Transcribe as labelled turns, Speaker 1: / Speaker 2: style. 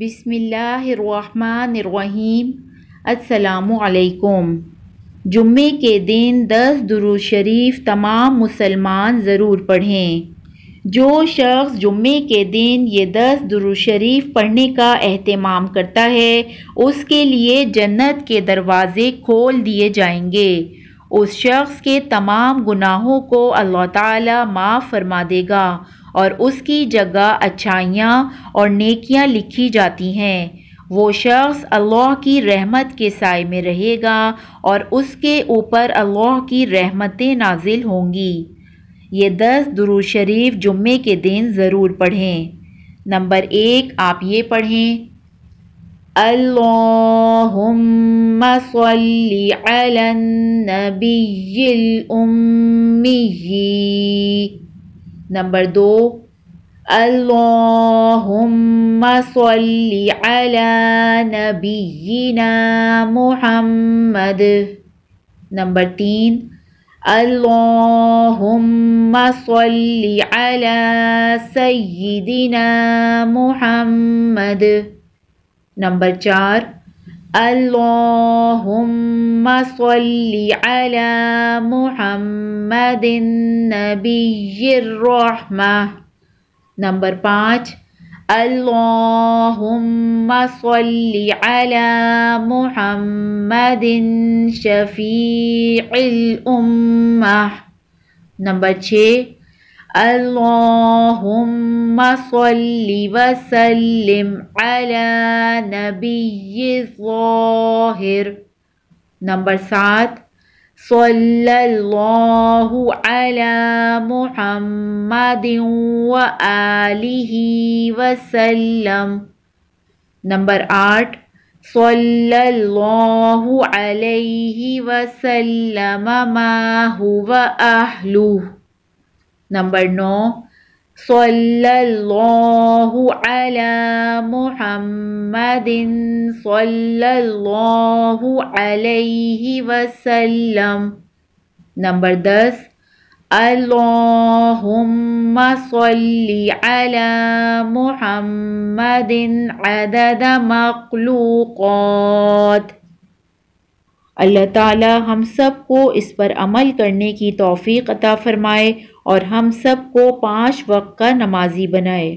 Speaker 1: بسم اللہ الرحمن الرحیم السلام علیکم جمعے کے دن دس شریف تمام مسلمان ضرور پڑھیں جو شخص جمعے کے دن یہ دس شریف پڑھنے کا اہتمام کرتا ہے اس کے لیے جنت کے دروازے کھول دیے جائیں گے اس شخص کے تمام گناہوں کو اللہ تعالیٰ معاف فرما دے گا اور اس کی جگہ اچھائیاں اور نیکیاں لکھی جاتی ہیں وہ شخص اللہ کی رحمت کے سائے میں رہے گا اور اس کے اوپر اللہ کی رحمتیں نازل ہوں گی یہ دس درو شریف جمعے کے دن ضرور پڑھیں نمبر ایک آپ یہ پڑھیں نمبر دو اللهم صل على نبينا محمد نمبر تین اللهم صل على سيدنا محمد نمبر چار اللهم صل على محمد النبي الرحمة نمبر 5 اللهم صل على محمد شفيع الأمة نمبر 6 اللهم صل وسلم على نبي الظاهر نمبر سات صلى الله على محمد وآله وسلم نمبر آٹھ صلى الله عليه وسلم ما هو أهله Number نو صلى الله على محمد صلى الله عليه وسلم Number دس اللهم صل على محمد عدد مخلوقات اللہ تعالی ہم سب کو اس پر عمل کرنے کی توفیق عطا فرمائے اور ہم سب کو پانچ وقت کا نمازی بنائے